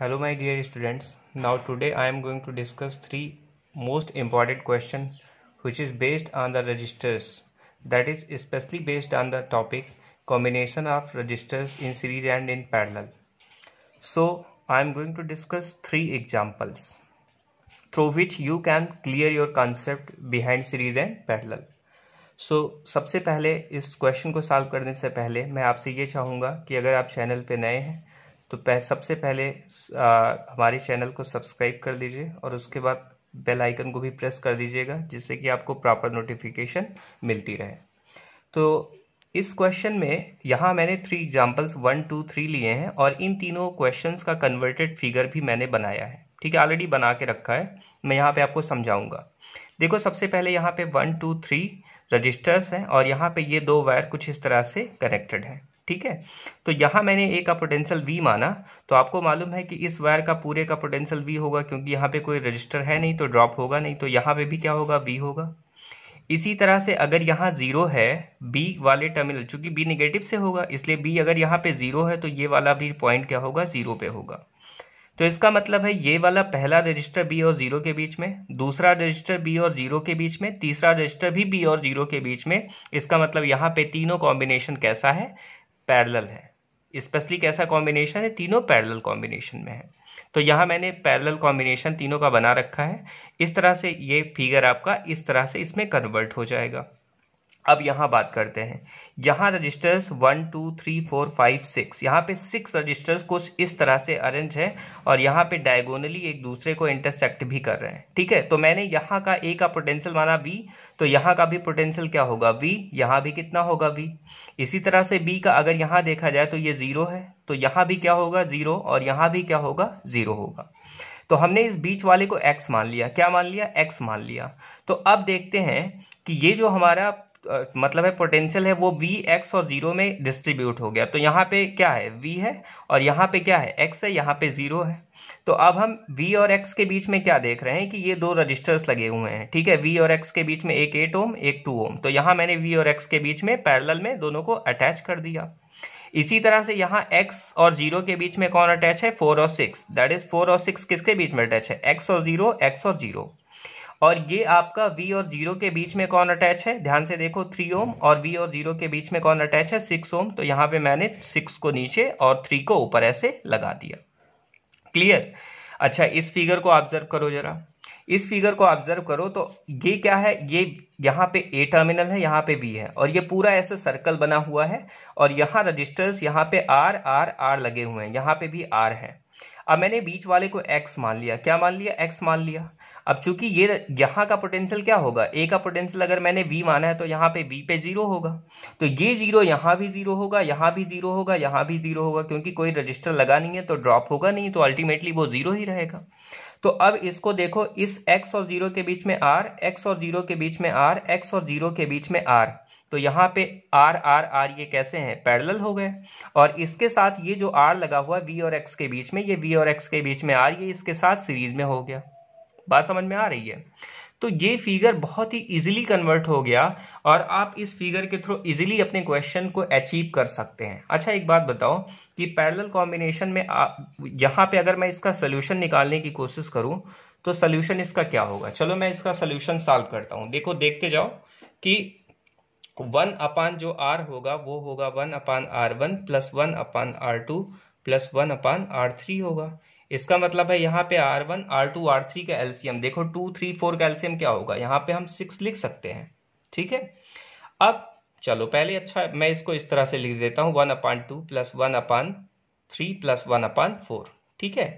hello my dear students now today I am going to discuss three most important question which is based on the registers that is specially based on the topic combination of registers in series and in parallel so I am going to discuss three examples through which you can clear your concept behind series and parallel so सबसे पहले इस question को solve करने से पहले मैं आपसे ये चाहूँगा कि अगर आप चैनल पर नए हैं तो पह, सबसे पहले आ, हमारे चैनल को सब्सक्राइब कर लीजिए और उसके बाद बेल आइकन को भी प्रेस कर दीजिएगा जिससे कि आपको प्रॉपर नोटिफिकेशन मिलती रहे तो इस क्वेश्चन में यहाँ मैंने three examples one two three लिए हैं और इन तीनों क्वेश्चंस का कन्वर्टेड फिगर भी मैंने बनाया है ठीक है ऑलरेडी बना के रखा है मैं यहाँ पे आपको समझाऊंगा देखो सबसे पहले यहाँ पे वन टू थ्री रजिस्टर्स हैं और यहाँ पे ये दो वायर कुछ इस तरह से कनेक्टेड हैं ठीक है तो यहाँ मैंने ए का पोटेंशियल वी माना तो आपको मालूम है कि इस वायर का पूरे का पोटेंशियल वी होगा क्योंकि यहाँ पे कोई रजिस्टर है नहीं तो ड्रॉप होगा नहीं तो यहाँ पे भी क्या होगा वी होगा इसी तरह से अगर यहाँ जीरो है बी वाले टर्मिनल चूंकि बी निगेटिव से होगा इसलिए बी अगर यहाँ पे जीरो है तो ये वाला भी पॉइंट क्या होगा जीरो पे होगा तो इसका मतलब है ये वाला पहला रजिस्टर बी और जीरो के बीच में दूसरा रजिस्टर बी और जीरो के बीच में तीसरा रजिस्टर भी बी और जीरो के बीच में इसका मतलब यहाँ पे तीनों कॉम्बिनेशन कैसा है पैरेलल है स्पेशली कैसा कॉम्बिनेशन है तीनों पैरेलल कॉम्बिनेशन में है तो यहाँ मैंने पैरेलल कॉम्बिनेशन तीनों का बना रखा है इस तरह से ये फिगर आपका इस तरह से इसमें कन्वर्ट हो जाएगा अब यहाँ बात करते हैं यहाँ registers one two three four five six यहाँ पे सिक्स रजिस्टर्स कुछ इस तरह से अरेंज है और यहाँ पे डायगोनली एक दूसरे को इंटरसेक्ट भी कर रहे हैं ठीक है तो मैंने यहाँ का ए का पोटेंशियल माना बी तो यहाँ का भी पोटेंशियल क्या होगा बी यहाँ भी कितना होगा बी इसी तरह से बी का अगर यहाँ देखा जाए तो ये जीरो है तो यहाँ भी क्या होगा जीरो और यहाँ भी क्या होगा जीरो होगा तो हमने इस बीच वाले को एक्स मान लिया क्या मान लिया एक्स मान लिया तो अब देखते हैं कि ये जो हमारा मतलब है पोटेंशियल है वो वी एक्स और जीरो में डिस्ट्रीब्यूट हो गया तो यहाँ पे क्या है वी है और यहाँ पे क्या है एक्स है यहाँ पे जीरो है तो अब हम वी और एक्स के बीच में क्या देख रहे हैं कि ये दो रजिस्टर्स लगे हुए हैं ठीक है वी और एक्स के बीच में एक एट ओम एक टू ओम तो यहाँ मैंने वी और एक्स के बीच में पैरेलल में दोनों को अटैच कर दिया इसी तरह से यहाँ x और जीरो के बीच में कौन अटैच है फोर और सिक्स दैट इज फोर और सिक्स किसके बीच में अटैच है x और जीरो x और जीरो और ये आपका V और जीरो के बीच में कौन अटैच है ध्यान से देखो थ्री ओम और V और जीरो के बीच में कौन अटैच है सिक्स ओम तो यहां पे मैंने सिक्स को नीचे और थ्री को ऊपर ऐसे लगा दिया क्लियर अच्छा इस फिगर को ऑब्जर्व करो जरा इस फिगर को ऑब्जर्व करो तो ये क्या है ये यहाँ पे ए टर्मिनल है यहाँ पे बी है और ये पूरा ऐसे सर्कल बना हुआ है और यहाँ रजिस्टर्स यहाँ पे आर आर आर लगे हुए हैं यहाँ पे भी आर है अब मैंने बीच वाले को एक्स मान लिया क्या मान लिया एक्स मान लिया अब चूंकि ये यहाँ का पोटेंशियल क्या होगा ए का पोटेंशियल अगर मैंने बी माना है तो यहाँ पे बी पे जीरो होगा तो ये जीरो यहाँ भी जीरो होगा यहाँ भी जीरो होगा यहाँ भी जीरो होगा क्योंकि कोई रजिस्टर लगा नहीं है तो ड्रॉप होगा नहीं तो अल्टीमेटली वो जीरो ही रहेगा तो अब इसको देखो इस x और जीरो के बीच में r x और जीरो के बीच में r x और जीरो के बीच में r तो यहाँ पे r r r ये कैसे हैं पैरेलल हो गए और इसके साथ ये जो r लगा हुआ v और x के बीच में ये v और x के बीच में r ये इसके साथ सीरीज में हो गया बात समझ में आ रही है तो ये फिगर बहुत ही इजीली कन्वर्ट हो गया और आप इस फिगर के थ्रू इजीली अपने क्वेश्चन को अचीव कर सकते हैं अच्छा एक बात बताओ कि पैरेलल कॉम्बिनेशन में यहाँ पे अगर मैं इसका सोल्यूशन निकालने की कोशिश करूँ तो सोल्यूशन इसका क्या होगा चलो मैं इसका सोल्यूशन सॉल्व करता हूँ देखो देखते जाओ कि वन अपान जो आर होगा वो होगा one upon R one plus one upon R two plus one upon R three होगा इसका मतलब है यहाँ पे R one R two R three का एल्सियम देखो टू थ्री फोर का एल्सियम क्या होगा यहाँ पे हम सिक्स लिख सकते हैं ठीक है अब चलो पहले अच्छा मैं इसको इस तरह से लिख देता हूँ one upon two plus one upon three plus one upon four ठीक है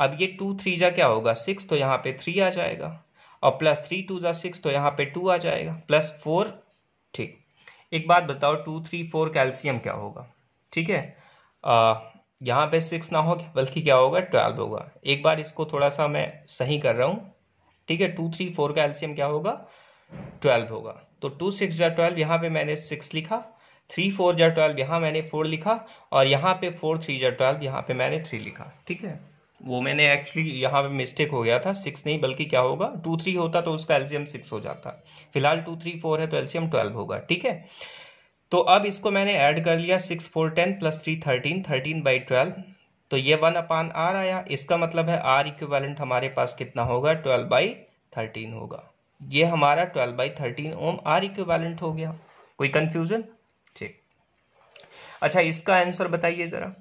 अब ये टू थ्री जा क्या होगा सिक्स तो यहाँ पे थ्री आ जाएगा और प्लस थ्री टू जा सिक्स तो यहाँ पे टू आ जाएगा प्लस फोर ठीक एक बात बताओ टू थ्री फोर कैल्शियम क्या होगा ठीक है यहाँ पे सिक्स ना हो बल्कि क्या होगा ट्वेल्व होगा एक बार इसको थोड़ा सा मैं सही कर रहा हूँ ठीक है टू थ्री फोर का एल्सियम क्या होगा ट्वेल्व होगा तो टू सिक्स जा ट्वेल्व यहाँ पे मैंने सिक्स लिखा थ्री फोर जा ट्वेल्व यहाँ मैंने फोर लिखा और यहाँ पे फोर थ्री जा ट्वेल्व यहाँ पे मैंने थ्री लिखा ठीक है वो मैंने एक्चुअली यहाँ पे मिस्टेक हो गया था सिक्स नहीं बल्कि क्या होगा टू थ्री होता तो उसका एल्सियम सिक्स हो जाता फिलहाल टू थ्री फोर है तो एल्सियम ट्वेल्व होगा ठीक है तो अब इसको मैंने ऐड कर लिया six four ten plus three thirteen thirteen by twelve तो ये वन अपान आर आया इसका मतलब है आर इक्विवेलेंट हमारे पास कितना होगा ट्वेल्व बाई थर्टीन होगा ये हमारा twelve by thirteen ohm R equivalent हो गया कोई कंफ्यूजन ठीक अच्छा इसका आंसर बताइए ज़रा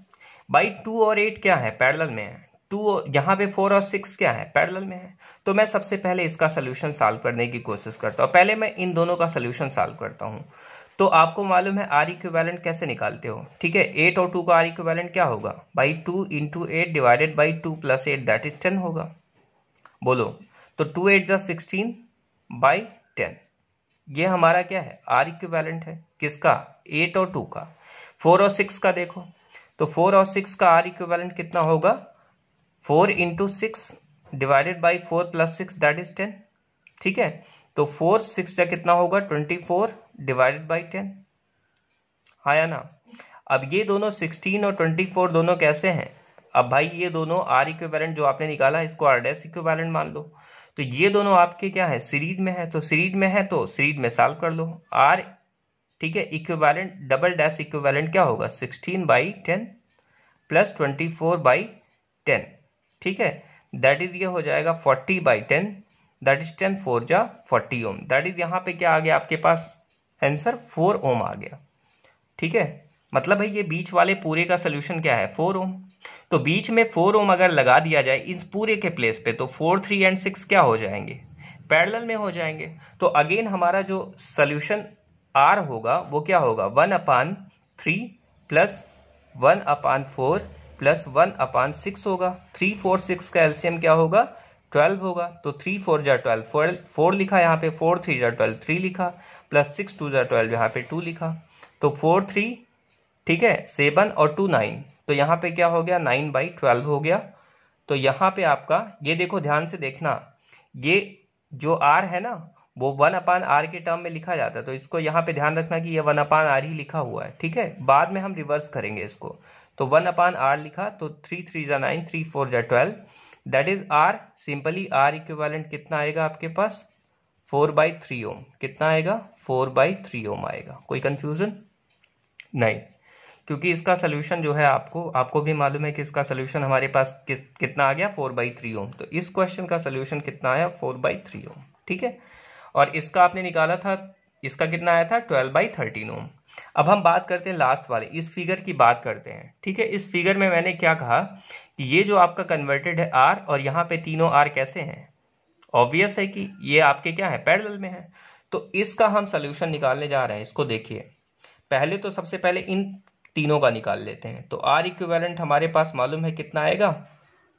बाई टू और एट क्या है पैरेलल में है टू यहाँ पे फोर और सिक्स क्या है पैरेलल में है तो मैं सबसे पहले इसका सोल्यूशन सॉल्व करने की कोशिश करता हूँ पहले मैं इन दोनों का सोल्यूशन सॉल्व करता हूँ तो आपको मालूम है आर इक्वेलेंट कैसे निकालते हो ठीक है एट और टू का आर इक्वेलेंट क्या होगा by two into eight divided by two plus eight that is ten होगा बोलो तो टू एट जा सिक्सटीन बाई टेन ये हमारा क्या है आर इक्वेलेंट है किसका एट और टू का फोर और सिक्स का देखो तो फोर और सिक्स का आर इक्वेलेंट कितना होगा four into six divided by four plus six that is ten ठीक है तो फोर सिक्स का कितना होगा twenty four divided by ten आया ना अब ये दोनों सिक्सटीन और ट्वेंटी फोर दोनों कैसे हैं अब भाई ये दोनों आर इक्वेलेंट जो आपने निकाला इसको आर डेस इक्वेलेंट मान लो तो ये दोनों आपके क्या है सीरीज में है तो सीरीज में है तो सीरीज में सॉल्व कर लो आर ठीक है इक्वेलेंट डबल डैश इक्वेलेंट क्या होगा sixteen by ten plus twenty four by ten ठीक है दैट इज ये हो जाएगा forty by ten that is ten four जा फोर्टी ओम दैट इज यहाँ पे क्या आ गया आपके पास आंसर फोर ओम आ गया ठीक है मतलब भाई ये बीच वाले पूरे का सोल्यूशन क्या है फोर ओम तो बीच में फोर ओम अगर लगा दिया जाए इस पूरे के प्लेस पे तो फोर थ्री एंड सिक्स क्या हो जाएंगे पैरेलल में हो जाएंगे तो अगेन हमारा जो सोल्यूशन आर होगा वो क्या होगा one upon three plus one upon four plus one upon six होगा थ्री फोर सिक्स का एल्शियम क्या होगा ट्वेल्व होगा तो थ्री फोर जार ट्वेल्व फोर फोर लिखा यहाँ पे फोर थ्री जार ट्वेल्व थ्री लिखा प्लस सिक्स टू जार ट्वेल्व यहाँ पे टू लिखा तो फोर थ्री ठीक है सेवन और टू नाइन तो यहाँ पे क्या हो गया नाइन बाई ट्वेल्व हो गया तो यहाँ पे आपका ये देखो ध्यान से देखना ये जो आर है ना वो वन अपान आर के टर्म में लिखा जाता है तो इसको यहाँ पे ध्यान रखना कि ये वन अपान आर ही लिखा हुआ है ठीक है बाद में हम रिवर्स करेंगे इसको तो वन अपान आर लिखा तो थ्री थ्री जा नाइन थ्री फोर जा twelve that is R simply R equivalent कितना आएगा आपके पास फोर बाई थ्री ओम कितना आएगा फोर बाई थ्री ओम आएगा कोई कंफ्यूजन नहीं क्योंकि इसका सोल्यूशन जो है आपको आपको भी मालूम है कि इसका सोल्यूशन हमारे पास कि, कितना आ गया फोर बाई थ्री ओम तो इस क्वेश्चन का सोल्यूशन कितना आया फोर बाई थ्री ओम ठीक है और इसका आपने निकाला था इसका कितना आया था ट्वेल्व बाई थर्टीन ओम अब हम बात करते हैं लास्ट वाले इस फिगर की बात करते हैं ठीक है इस फिगर में मैंने क्या कहा कि ये जो आपका कन्वर्टेड है आर और यहाँ पे तीनों आर कैसे हैं ऑब्वियस है कि ये आपके क्या है पैरेलल में है तो इसका हम सोल्यूशन निकालने जा रहे हैं इसको देखिए पहले तो सबसे पहले इन तीनों का निकाल लेते हैं तो आर इक्विवेलेंट हमारे पास मालूम है कितना आएगा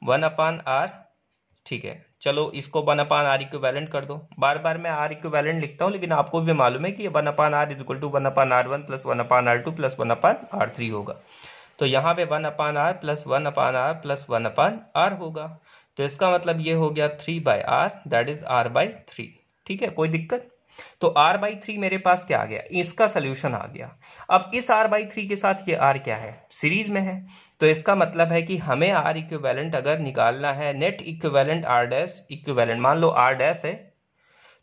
वन अपान आर ठीक है चलो इसको वन अपान आर इक्वेलेंट कर दो बार बार मैं आर इक्वेलेंट लिखता हूँ लेकिन आपको भी मालूम है कि one upon R equal to one upon R one plus one upon R two plus one upon R three होगा तो यहाँ पे one upon R plus one upon R plus one upon R होगा तो इसका मतलब ये हो गया three by R that is R by three ठीक है कोई दिक्कत तो आर बाई थ्री मेरे पास क्या आ गया इसका सोल्यूशन आ गया अब इस आर बाई थ्री के साथ ये आर क्या है सीरीज में है तो इसका मतलब है कि हमें आर इक्वेलेंट अगर निकालना है net equivalent R dash equivalent मान लो आर डैश है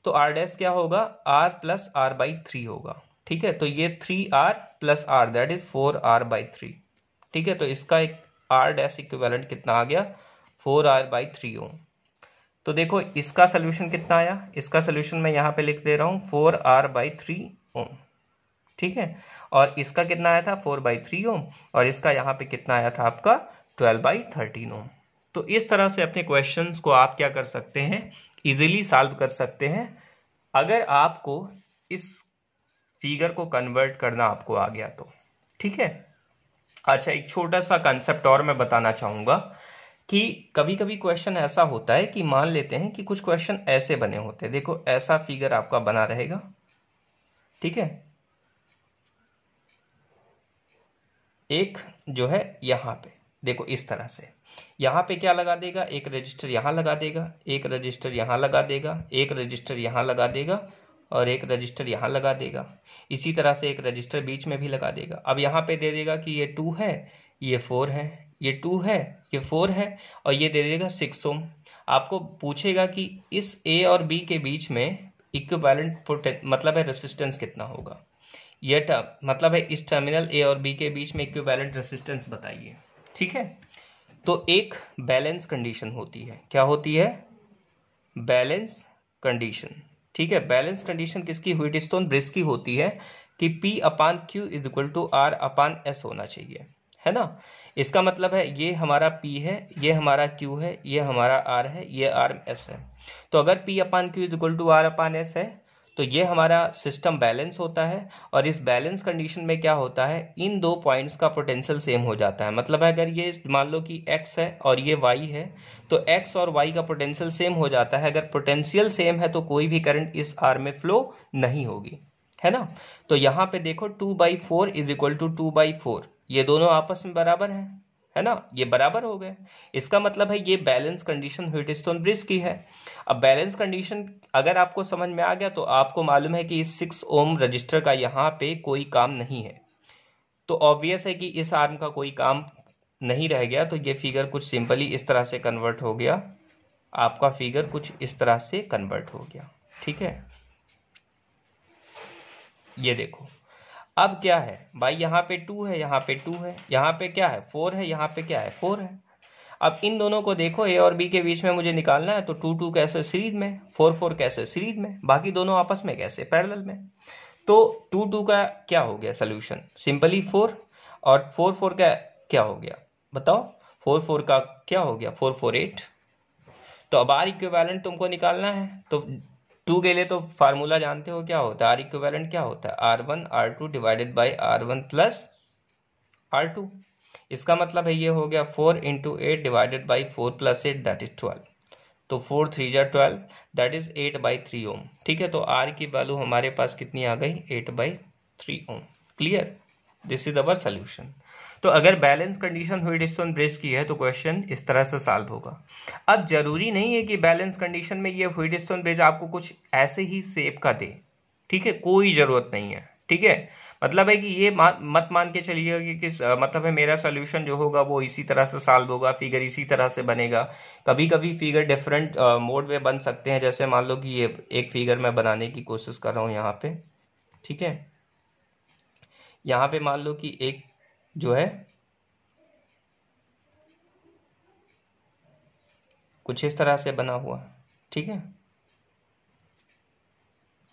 तो आर डैश क्या होगा R plus R by three होगा ठीक है तो ये three R plus R that is four R by three ठीक है तो इसका एक आर डैश इक्वेलेंट कितना आ गया four R by three ohm तो देखो इसका सोल्यूशन कितना आया इसका सोल्यूशन मैं यहाँ पे लिख दे रहा हूँ four R by three ohm ठीक है और इसका कितना आया था फोर बाई थ्री ओम और इसका यहाँ पे कितना आया था आपका ट्वेल्व बाई थर्टीन ओम तो इस तरह से अपने क्वेश्चन को आप क्या कर सकते हैं इजिली सॉल्व कर सकते हैं अगर आपको इस फिगर को कन्वर्ट करना आपको आ गया तो ठीक है अच्छा एक छोटा सा कंसेप्ट और मैं बताना चाहूँगा कि कभी कभी क्वेश्चन ऐसा होता है कि मान लेते हैं कि कुछ क्वेश्चन ऐसे बने होते हैं देखो ऐसा फिगर आपका बना रहेगा ठीक है एक जो है यहां पे देखो इस तरह से यहां पे क्या लगा देगा एक रजिस्टर यहां लगा देगा एक रजिस्टर यहां लगा देगा एक रजिस्टर यहां लगा देगा और एक रजिस्टर यहां लगा देगा इसी तरह से एक रजिस्टर बीच में भी लगा देगा अब यहां पे दे देगा कि ये टू है ये फोर है ये टू है ये फोर है और ये दे देगा सिक्स ओम आपको पूछेगा कि इस ए और बी के बीच में इक्विवेलेंट पोटें मतलब है रेसिस्टेंस कितना होगा ये टर्म मतलब है इस टर्मिनल ए और बी के बीच में इक्विवेलेंट रेसिस्टेंस बताइए ठीक है तो एक बैलेंस कंडीशन होती है क्या होती है बैलेंस कंडीशन ठीक है बैलेंस कंडीशन किसकी व्हीटस्टोन ब्रिज की होती है कि P upon Q is equal to R upon S होना चाहिए है ना इसका मतलब है ये हमारा पी है ये हमारा क्यू है ये हमारा आर है ये आर एस है तो अगर P upon Q is equal to R upon S है तो ये हमारा सिस्टम बैलेंस होता है और इस बैलेंस कंडीशन में क्या होता है इन दो पॉइंट्स का पोटेंशियल सेम हो जाता है मतलब अगर ये मान लो कि x है और ये y है तो x और y का पोटेंशियल सेम हो जाता है अगर पोटेंशियल सेम है तो कोई भी करंट इस आर में फ्लो नहीं होगी है ना तो यहाँ पे देखो two by four is equal to two by four ये दोनों आपस में बराबर हैं है ना ये बराबर हो गए इसका मतलब है ये बैलेंस कंडीशन ह्यूटिस्टोन ब्रिज की है अब बैलेंस कंडीशन अगर आपको समझ में आ गया तो आपको मालूम है कि इस सिक्स ओम रजिस्टर का यहाँ पे कोई काम नहीं है तो ऑब्वियस है कि इस आर्म का कोई काम नहीं रह गया तो ये फिगर कुछ सिंपली इस तरह से कन्वर्ट हो गया आपका फिगर कुछ इस तरह से कन्वर्ट हो गया ठीक है ये देखो अब क्या है भाई यहाँ पे टू है यहाँ पे टू है यहाँ पे क्या है फोर है यहाँ पे क्या है फोर है अब इन दोनों को देखो ए और बी के बीच में मुझे निकालना है तो टू टू कैसे सीरीज में फोर फोर कैसे सीरीज में बाकी दोनों आपस में कैसे पैरेलल में तो टू टू का क्या हो गया सोल्यूशन सिंपली फोर और फोर फोर का क्या हो गया बताओ फोर फोर का क्या हो गया फोर फोर एट तो अब आर इक्विवेलेंट तुमको निकालना है तो टू के लिए तो फार्मूला जानते हो क्या होता है आर इक्वेलेंट क्या होता है R one R two divided by R one plus R two इसका मतलब है ये हो गया four into eight divided by four plus eight that is twelve तो फोर थ्री जै twelve that is eight by three ohm ठीक है तो आर की वैल्यू हमारे पास कितनी आ गई eight by three ohm clear this is our solution तो अगर बैलेंस कंडीशन डिस्टोन ब्रिज की है तो क्वेश्चन इस तरह से सॉल्व होगा अब जरूरी नहीं है कि बैलेंस कंडीशन में ये डिस्टोन ब्रिज आपको कुछ ऐसे ही सेप का दे ठीक है कोई जरूरत नहीं है ठीक है मतलब है कि ये मत मान के चलिएगा कि किस मतलब है मेरा सोल्यूशन जो होगा वो इसी तरह से सॉल्व होगा फिगर इसी तरह से बनेगा कभी कभी फिगर डिफरेंट मोड में बन सकते हैं जैसे मान लो कि ये एक फिगर मैं बनाने की कोशिश कर रहा हूँ यहाँ पे ठीक है यहाँ पे मान लो कि एक जो है कुछ इस तरह से बना हुआ ठीक है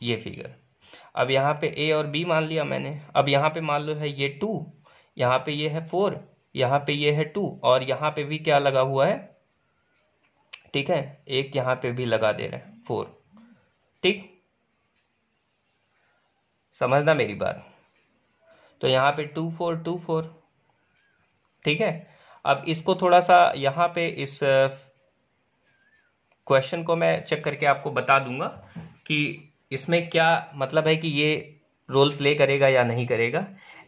ये फिगर अब यहाँ पे ए और बी मान लिया मैंने अब यहाँ पे मान लो है ये टू यहाँ पे ये है फोर यहाँ पे ये है टू और यहाँ पे भी क्या लगा हुआ है ठीक है एक यहाँ पे भी लगा दे रहे हैं फोर ठीक समझना मेरी बात तो यहाँ पे टू फोर टू फोर ठीक है अब इसको थोड़ा सा यहाँ पे इस क्वेश्चन को मैं चेक करके आपको बता दूंगा कि इसमें क्या मतलब है कि ये रोल प्ले करेगा या नहीं करेगा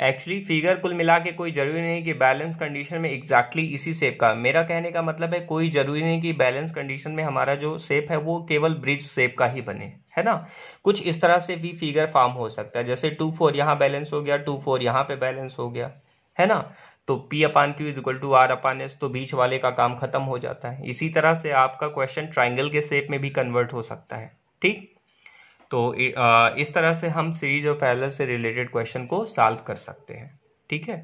एक्चुअली फिगर कुल मिला के कोई ज़रूरी नहीं कि बैलेंस कंडीशन में एग्जैक्टली exactly इसी सेप का मेरा कहने का मतलब है कोई ज़रूरी नहीं कि बैलेंस कंडीशन में हमारा जो सेप है वो केवल ब्रिज सेप का ही बने है ना कुछ इस तरह से भी फिगर फॉर्म हो सकता है जैसे टू फोर यहाँ बैलेंस हो गया टू फोर यहाँ पे बैलेंस हो गया है ना तो P upon Q equal to R upon S तो बीच वाले का काम खत्म हो जाता है इसी तरह से आपका क्वेश्चन ट्राइंगल के सेप में भी कन्वर्ट हो सकता है ठीक तो इस तरह से हम सीरीज और पैरेलल से रिलेटेड क्वेश्चन को सॉल्व कर सकते हैं ठीक है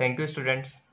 थैंक यू स्टूडेंट्स